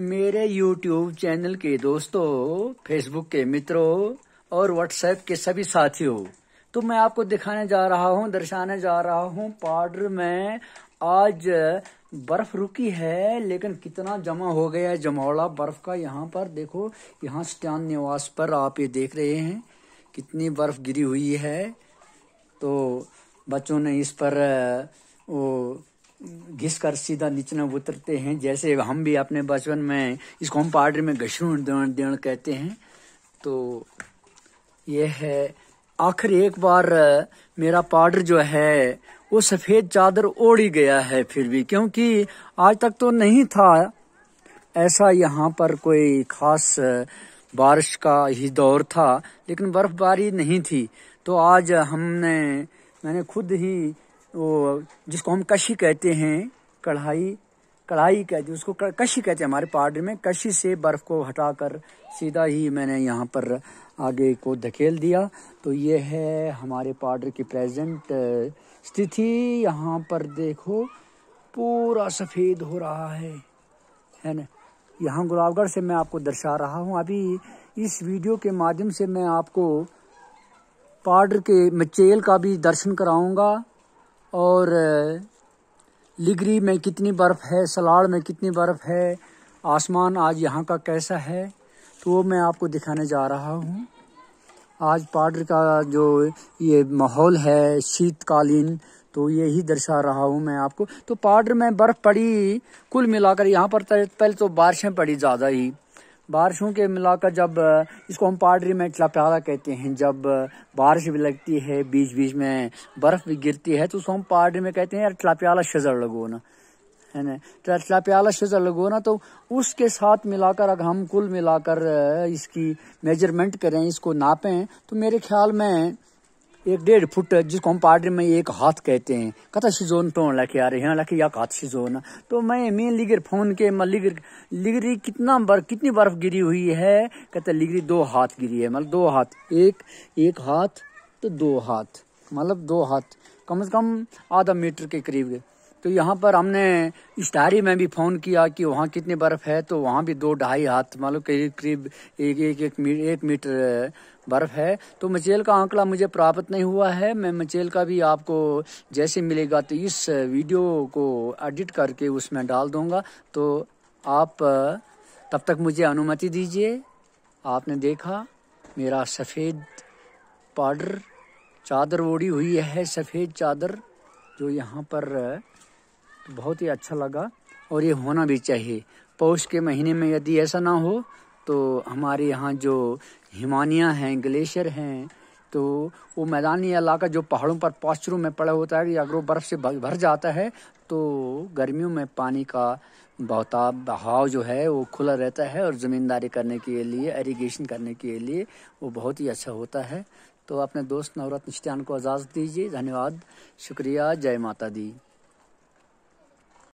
मेरे YouTube channel के दोस्तों Facebook के मित्रों और WhatsApp के सभी साथियों तो मैं आपको दिखाने जा रहा हूं दर्शाने जा रहा हूं पाउडर में आज बर्फ रुकी है लेकिन कितना जमा हो गया है जमौड़ा बर्फ का यहाँ पर देखो यहाँ स्टान निवास पर आप ये देख रहे हैं कितनी बर्फ गिरी हुई है तो बच्चों ने इस पर वो घिस कर सीधा निचना उतरते हैं जैसे हम भी अपने बचपन में इसको हम पहाड़ी में घसरू देण कहते हैं तो यह है आखिर एक बार मेरा पाउडर जो है वो सफेद चादर ओढ़ी गया है फिर भी क्योंकि आज तक तो नहीं था ऐसा यहाँ पर कोई खास बारिश का ही दौर था लेकिन बर्फबारी नहीं थी तो आज हमने मैंने खुद ही वो जिसको हम कशी कहते हैं कढ़ाई कढ़ाई कहते उसको कशी कहते हैं हमारे पहाड़ में कशी से बर्फ़ को हटाकर सीधा ही मैंने यहाँ पर आगे को धकेल दिया तो ये है हमारे पाउडर की प्रेजेंट स्थिति यहाँ पर देखो पूरा सफ़ेद हो रहा है है ना यहाँ गुलाबगढ़ से मैं आपको दर्शा रहा हूँ अभी इस वीडियो के माध्यम से मैं आपको पाउडर के मचेल का भी दर्शन कराऊंगा और लिगरी में कितनी बर्फ़ है सलाड़ में कितनी बर्फ़ है आसमान आज यहाँ का कैसा है तो वो मैं आपको दिखाने जा रहा हूँ आज पाडर का जो ये माहौल है शीतकालीन तो यही दर्शा रहा हूँ मैं आपको तो पाडर में बर्फ़ पड़ी कुल मिलाकर यहाँ पर पहले तो बारिशें पड़ी ज़्यादा ही बारिशों के मिलाकर जब इसको हम पाडरी में टलाप्यारा कहते हैं जब बारिश भी लगती है बीच बीच में बर्फ़ भी गिरती है तो उसको हम पाडरी में कहते हैं प्याला शजर लगोना है ना तो प्याला शजर लगोना तो उसके साथ मिलाकर अगर हम कुल मिलाकर इसकी मेजरमेंट करें इसको नापें तो मेरे ख्याल में एक डेढ़ फुट जिसको हम पहाड़ी में एक हाथ कहते हैं कथा शिजोन तो लखे आ रहे हैं लखे या हाथ शिजोन तो मैं मैं लिगर फोन के मैं लिगर लिगरी कितना बर्फ कितनी बर्फ गिरी हुई है कहते लिगरी दो हाथ गिरी है मतलब दो हाथ एक एक हाथ तो दो हाथ मतलब दो हाथ कम से कम आधा मीटर के करीब तो यहाँ पर हमने इश्तारी में भी फ़ोन किया कि वहाँ कितनी बर्फ़ है तो वहाँ भी दो ढाई हाथ मान लो करीब करीब एक एक एक, मी, एक मीटर बर्फ़ है तो मचेल का आंकड़ा मुझे प्राप्त नहीं हुआ है मैं मचेल का भी आपको जैसे मिलेगा तो इस वीडियो को एडिट करके उसमें डाल दूँगा तो आप तब तक मुझे अनुमति दीजिए आपने देखा मेरा सफ़ेद पाउडर चादर ओढ़ी हुई है सफ़ेद चादर जो यहाँ पर तो बहुत ही अच्छा लगा और ये होना भी चाहिए पौष के महीने में यदि ऐसा ना हो तो हमारे यहाँ जो हिमानिया हैं ग्लेशियर हैं तो वो मैदानी इलाका जो पहाड़ों पर पास्चरों में पड़ा होता है अगर वो बर्फ़ से भर जाता है तो गर्मियों में पानी का बहताव बहाव जो है वो खुला रहता है और ज़मींदारी करने के लिए एरीगेशन करने के लिए वो बहुत ही अच्छा होता है तो अपने दोस्त नवरत्न निश्चान को इजाज़त दीजिए धन्यवाद शुक्रिया जय माता दी